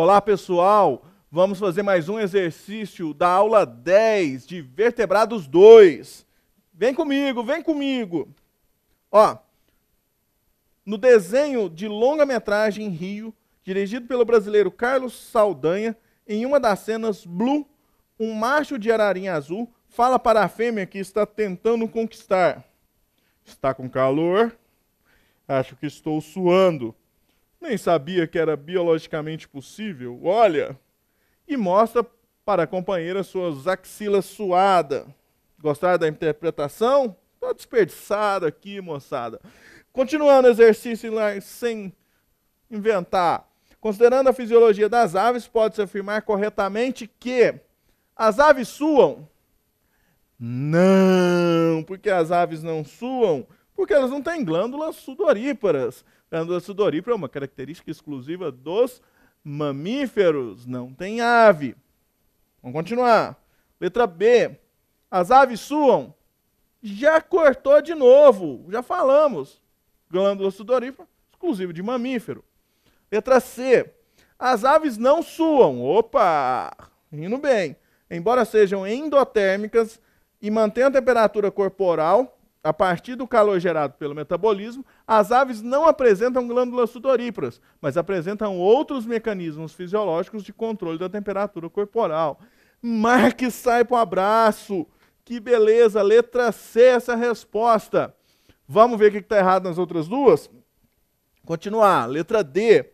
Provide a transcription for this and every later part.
Olá, pessoal! Vamos fazer mais um exercício da aula 10 de vertebrados 2. Vem comigo, vem comigo. Ó, no desenho de longa-metragem em Rio, dirigido pelo brasileiro Carlos Saldanha, em uma das cenas Blue, um macho de ararinha azul fala para a fêmea que está tentando conquistar. Está com calor? Acho que estou suando nem sabia que era biologicamente possível, olha, e mostra para a companheira suas axilas suadas. Gostaram da interpretação? Estou tá desperdiçado aqui, moçada. Continuando o exercício sem inventar. Considerando a fisiologia das aves, pode-se afirmar corretamente que as aves suam? Não, porque as aves não suam, porque elas não têm glândulas sudoríparas. Glândula sudorípara é uma característica exclusiva dos mamíferos, não tem ave. Vamos continuar. Letra B. As aves suam. Já cortou de novo, já falamos. Glândula sudorípara, exclusiva de mamífero. Letra C. As aves não suam. Opa! Indo bem. Embora sejam endotérmicas e mantenham a temperatura corporal a partir do calor gerado pelo metabolismo, as aves não apresentam glândulas sudoríparas, mas apresentam outros mecanismos fisiológicos de controle da temperatura corporal. Marque sai para o abraço. Que beleza, letra C essa resposta. Vamos ver o que está errado nas outras duas? Continuar, letra D.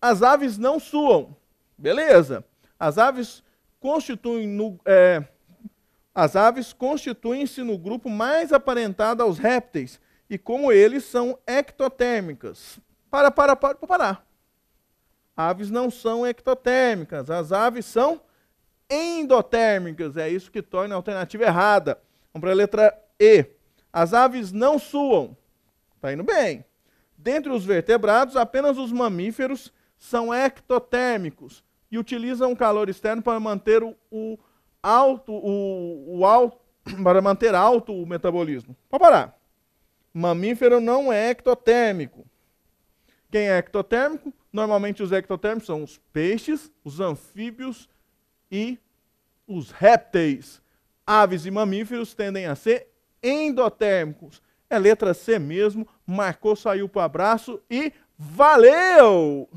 As aves não suam. Beleza. As aves constituem no, é, as aves constituem-se no grupo mais aparentado aos répteis e, como eles, são ectotérmicas. Para, para, para, para parar. Aves não são ectotérmicas, as aves são endotérmicas. É isso que torna a alternativa errada. Vamos para a letra E. As aves não suam. Está indo bem. Dentre os vertebrados, apenas os mamíferos são ectotérmicos e utilizam o calor externo para manter o, o alto o, o alto para manter alto o metabolismo. para parar. Mamífero não é ectotérmico. Quem é ectotérmico? Normalmente os ectotérmicos são os peixes, os anfíbios e os répteis. Aves e mamíferos tendem a ser endotérmicos. É letra C mesmo, marcou, saiu para abraço e valeu!